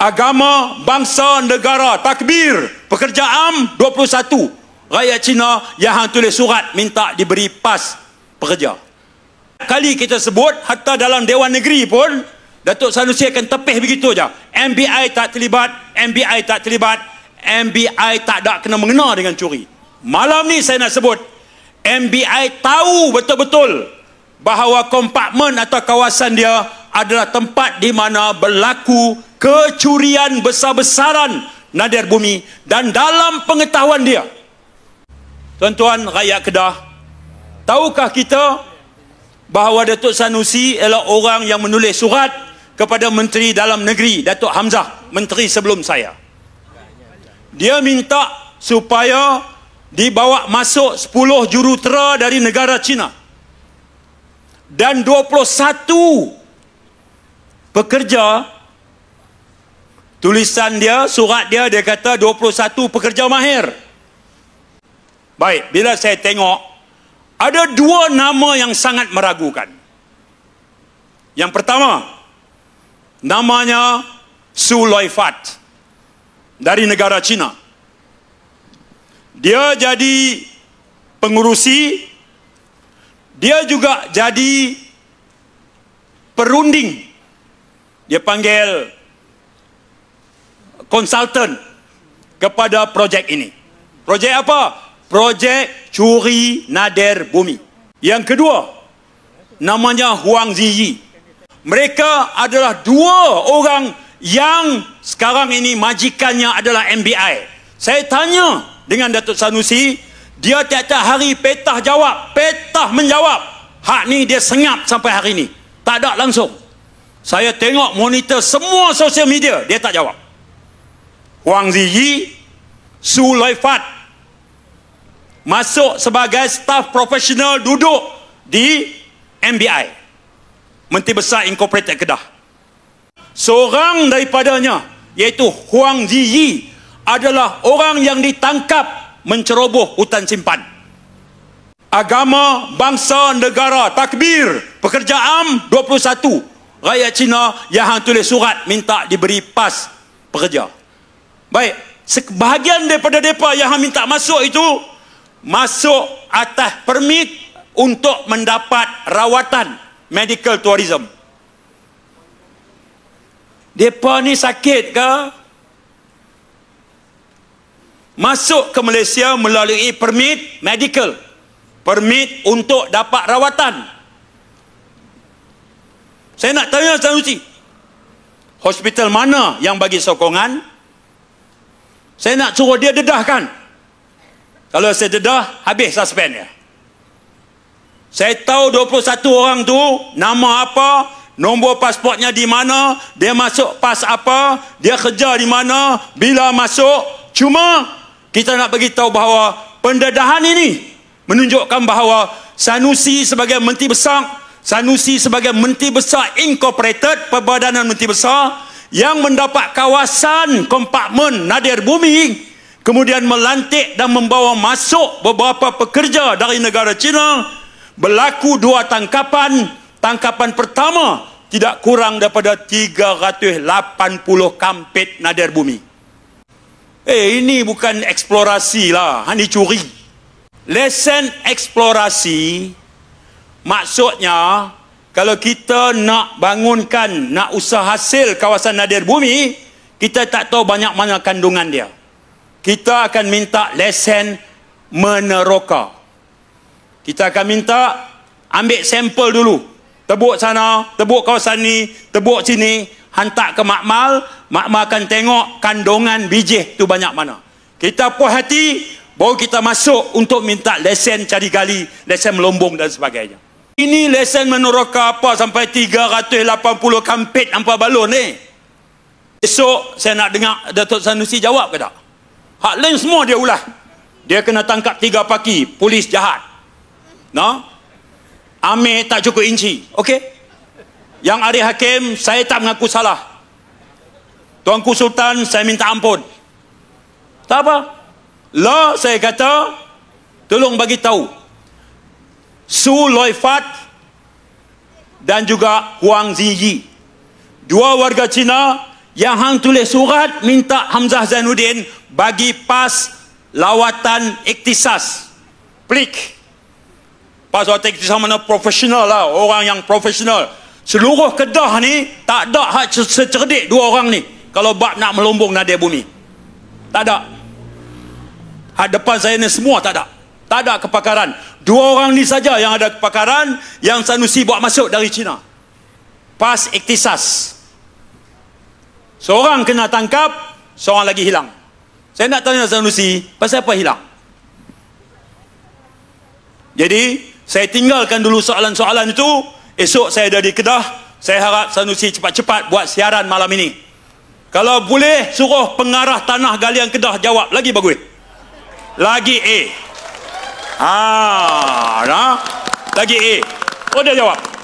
agama, bangsa, negara, takbir, pekerja am 21 rakyat Cina yang hang tulis surat minta diberi pas pekerja. Kali kita sebut hatta dalam Dewan Negeri pun Datuk Sanusi akan tepih begitu aja. MBI tak terlibat, MBI tak terlibat, MBI tak ada kena mengena dengan curi. Malam ni saya nak sebut MBI tahu betul-betul bahawa kompartmen atau kawasan dia adalah tempat di mana berlaku kecurian besar-besaran nadir bumi dan dalam pengetahuan dia tuan-tuan rakyat Kedah tahukah kita bahawa Datuk Sanusi ialah orang yang menulis surat kepada Menteri Dalam Negeri Datuk Hamzah Menteri sebelum saya dia minta supaya dibawa masuk 10 jurutera dari negara China dan 21 pekerja Tulisan dia, surat dia, dia kata 21 pekerja mahir. Baik, bila saya tengok, ada dua nama yang sangat meragukan. Yang pertama, namanya Su Loifat dari negara China. Dia jadi pengurusi, dia juga jadi perunding. Dia panggil konsultan kepada projek ini. Projek apa? Projek curi nadir bumi. Yang kedua, namanya Huang Ziyi. Mereka adalah dua orang yang sekarang ini majikannya adalah MBI. Saya tanya dengan Datuk Sanusi, dia tiap-tiap hari petah jawab, petah menjawab. Hak ni dia sengap sampai hari ini. Tak ada langsung. Saya tengok monitor semua sosial media, dia tak jawab. Wang Ziyi Su Loifat masuk sebagai staf profesional duduk di MBI Menteri Besar Incorporated Kedah seorang daripadanya iaitu Huang Ziyi adalah orang yang ditangkap menceroboh hutan simpan agama bangsa negara takbir pekerja am 21 rakyat Cina yang hang surat minta diberi pas pekerja Baik, sebahagian daripada depa yang minta masuk itu masuk atas permit untuk mendapat rawatan medical tourism. Depa ni sakit ke? Masuk ke Malaysia melalui permit medical. Permit untuk dapat rawatan. Saya nak tanya Tuan Uci. Hospital mana yang bagi sokongan? Saya nak suruh dia dedahkan. Kalau saya dedah, habis suspendnya. Saya tahu 21 orang tu nama apa, nombor pasportnya di mana, dia masuk pas apa, dia kerja di mana, bila masuk. Cuma kita nak bagi tahu bahawa pendedahan ini menunjukkan bahawa Sanusi sebagai menteri besar, Sanusi sebagai menteri besar incorporated perbadanan menteri besar yang mendapat kawasan kompakmen nadir bumi kemudian melantik dan membawa masuk beberapa pekerja dari negara China berlaku dua tangkapan tangkapan pertama tidak kurang daripada 380 kampit nadir bumi eh ini bukan eksplorasi lah ini ha, curi lesen eksplorasi maksudnya kalau kita nak bangunkan, nak usah hasil kawasan nadir bumi, kita tak tahu banyak mana kandungan dia. Kita akan minta lesen meneroka. Kita akan minta ambil sampel dulu. Tebuk sana, tebuk kawasan ni, tebuk sini, hantar ke makmal, makmal akan tengok kandungan bijih tu banyak mana. Kita puas hati, baru kita masuk untuk minta lesen cari gali, lesen melombong dan sebagainya. Ini lesen menuruka apa sampai 380 kampit nampak balon ni. Esok saya nak dengar Datuk Sanusi jawab ke tak? Hak lain semua dia ulah. Dia kena tangkap tiga paki, polis jahat. No? Amir tak cukup inci. Okey? Yang Ari Hakim, saya tak mengaku salah. Tuanku Sultan, saya minta ampun. Tak apa. Lah saya kata, tolong bagi tahu Su Loifat dan juga Huang Zinyi. Dua warga Cina yang hang tulis surat minta Hamzah Zainuddin bagi pas lawatan iktisas. Plik. Pas lawatan iktisas mana profesional lah. Orang yang profesional. Seluruh Kedah ni tak ada hak secerdik dua orang ni. Kalau bab nak melombong nadir bumi. Tak ada. Hak depan saya ni semua tak ada tak ada kepakaran dua orang ni saja yang ada kepakaran yang Sanusi buat masuk dari China pas iktisas seorang kena tangkap seorang lagi hilang saya nak tanya Sanusi pasal apa hilang jadi saya tinggalkan dulu soalan-soalan itu esok saya ada di Kedah saya harap Sanusi cepat-cepat buat siaran malam ini kalau boleh suruh pengarah tanah galian Kedah jawab lagi bagus lagi A Ha, nah. Lagi A. Oh dia jawab.